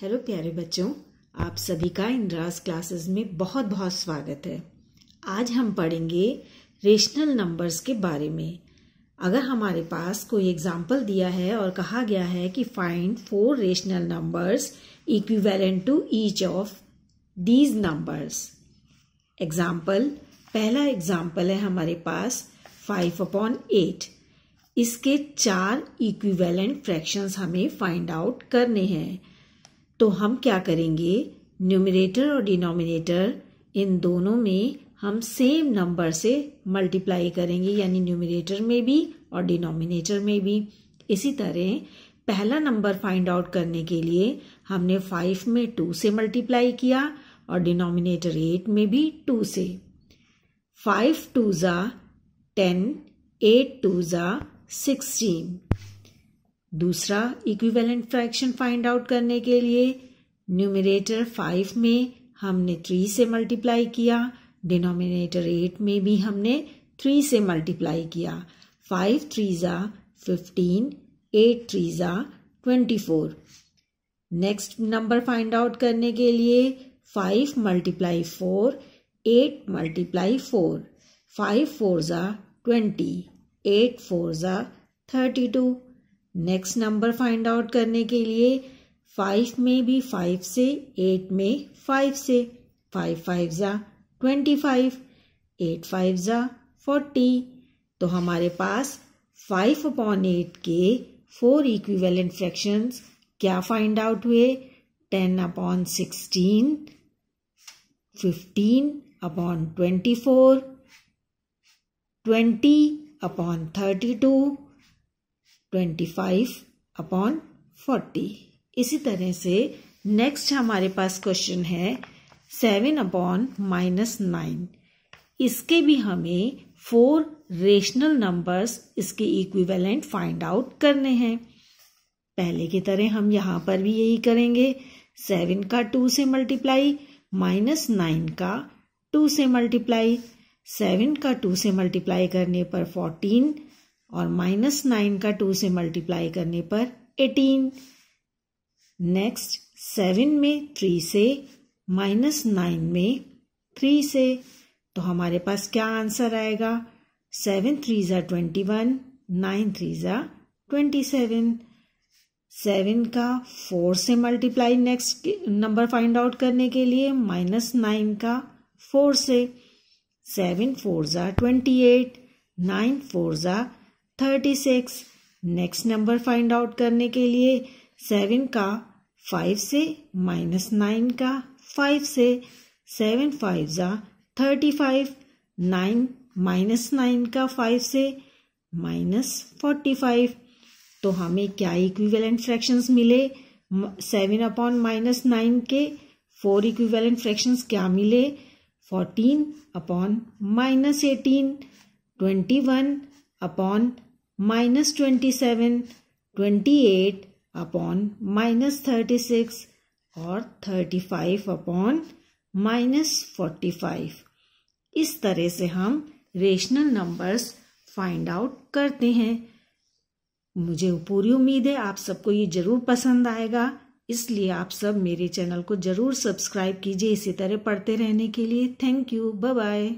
hello प्यारे बच्चों आप सभी का इंद्राज क्लासेस में बहुत बहुत स्वागत है आज हम पढ़ेंगे रेशनल नंबर्स के बारे में अगर हमारे पास कोई एग्जाम्पल दिया है और कहा गया है कि find four rational numbers equivalent to each of these numbers example पहला एग्जाम्पल है हमारे पास फाइव अपॉन एट इसके चार इक्विवेलेंट फ्रैक्शंस हमें फाइंड आउट करने हैं तो हम क्या करेंगे न्यूमिनेटर और डिनोमिनेटर इन दोनों में हम सेम नंबर से मल्टीप्लाई करेंगे यानी न्यूमिनेटर में भी और डिनोमिनेटर में भी इसी तरह पहला नंबर फाइंड आउट करने के लिए हमने फाइव में टू से मल्टीप्लाई किया और डिनोमिनेटर एट में भी टू से फाइव टू ज़ा टेन एट टू ज़ा सिक्सटीन दूसरा इक्विवेलेंट फ्रैक्शन फाइंड आउट करने के लिए न्यूमिनेटर फाइव में हमने थ्री से मल्टीप्लाई किया डिनोमिनेटर एट में भी हमने थ्री से मल्टीप्लाई किया फाइव थ्री ज़ा फिफ्टीन एट थ्री ज़ा twenty four next number find out करने के लिए five multiply four eight multiply four five four ज़ा ट्वेंटी एट फोर ज़ा thirty two next number find out करने के लिए फाइव में भी फाइव से एट में फाइव से फाइव फाइव ज़ा ट्वेंटी फाइव एट फाइव ज़ा फोर्टी तो हमारे पास फाइव अपॉन एट के फोर इक्विवेलेंट फ्रैक्शंस क्या फाइंड आउट हुए ten upon sixteen fifteen upon twenty four twenty upon thirty two twenty five upon forty इसी तरह से नेक्स्ट हमारे पास क्वेश्चन है सेवन अपॉन माइनस नाइन इसके भी हमें फोर रेशनल नंबर्स इसके इक्विवेलेंट फाइंड आउट करने हैं पहले की तरह हम यहाँ पर भी यही करेंगे सेवन का टू से मल्टीप्लाई माइनस नाइन का टू से मल्टीप्लाई सेवन का टू से मल्टीप्लाई करने पर फोर्टीन और माइनस नाइन का टू से मल्टीप्लाई करने पर एटीन नेक्स्ट सेवन में थ्री से माइनस नाइन में थ्री से तो हमारे पास क्या आंसर आएगा सेवन थ्री ज़ा ट्वेंटी वन नाइन थ्री ज़ा ट्वेंटी सेवन सेवन का फोर से multiply next number find out करने के लिए माइनस नाइन का फोर से सेवन फोर ज़ा ट्वेंटी एट नाइन फोर ज़ा thirty six next number find out करने के लिए सेवन का फाइव से माइनस नाइन का फाइव से सेवन फाइव ज़ा thirty five nine minus nine का फाइव से माइनस फोर्टी फाइव तो हमें क्या इक्विवेलेंट फ्रैक्शंस मिले सेवन अपॉन माइनस नाइन के फोर इक्विवेलेंट फ्रैक्शंस क्या मिले fourteen upon minus eighteen twenty one upon minus twenty seven twenty eight upon minus thirty six और thirty five upon minus forty five इस तरह से हम rational numbers find out करते हैं मुझे पूरी उम्मीद है आप सबको ये ज़रूर पसंद आएगा इसलिए आप सब मेरे चैनल को ज़रूर सब्सक्राइब कीजिए इसी तरह पढ़ते रहने के लिए थैंक यू बाय बाय